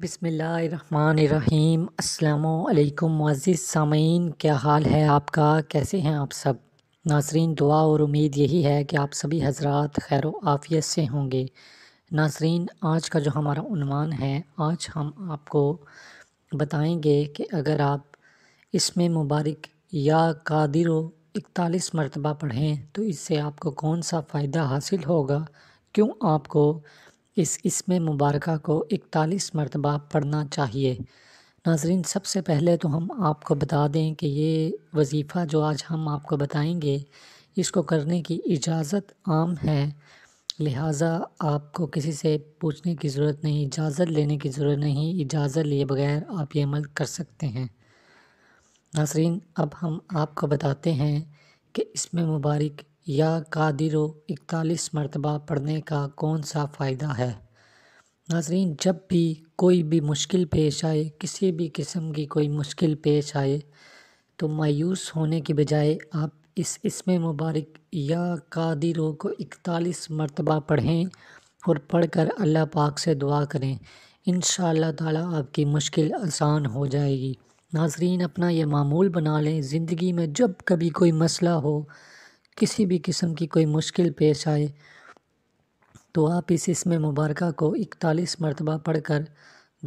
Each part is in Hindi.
बिसमीम अल्लाम मज़िद सामीन क्या हाल है आपका कैसे हैं आप सब नासरीन दुआ और उम्मीद यही है कि आप सभी हजरात खैर आफियत से होंगे नासरीन आज का जो हमारा उनवान है आज हम आपको बताएंगे कि अगर आप इसमें मुबारक या कादिर इकतालीस मरतबा पढ़ें तो इससे आपको कौन सा फ़ायदा हासिल होगा क्यों आपको इस इसमें मुबारक को इकतालीस मरतबा पढ़ना चाहिए नाजरीन सबसे पहले तो हम आपको बता दें कि ये वजीफ़ा जो आज हम आपको बताएंगे इसको करने की इजाज़त आम है लिहाजा आपको किसी से पूछने की ज़रूरत नहीं इजाज़त लेने की ज़रूरत नहीं इजाज़त लिए बगैर आप ये अमल कर सकते हैं नासरीन अब हम आपको बताते हैं कि इसमें मुबारक या कादिरो इकतालीस मरतबा पढ़ने का कौन सा फ़ायदा है नाजरीन जब भी कोई भी मुश्किल पेश आए किसी भी किस्म की कोई मुश्किल पेश आए तो मायूस होने के बजाय आप इस इसमें मुबारक या कादिरो को इकतालीस मरतबा पढ़ें और पढ़ कर अल्लाह पाक से दुआ करें इन ताला आपकी मुश्किल आसान हो जाएगी नाजरीन अपना ये मामूल बना लें ज़िंदगी में जब कभी कोई मसला हो किसी भी किस्म की कोई मुश्किल पेश आए तो आप इस इसमें मुबारक को इकतालीस मरतबा पढ़ कर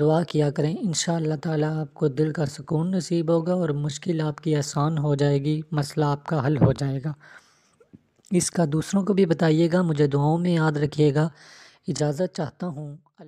दुआ किया करें इन ताला आपको दिल का सुकून नसीब होगा और मुश्किल आपकी आसान हो जाएगी मसला आपका हल हो जाएगा इसका दूसरों को भी बताइएगा मुझे दुआओं में याद रखिएगा इजाज़त चाहता हूँ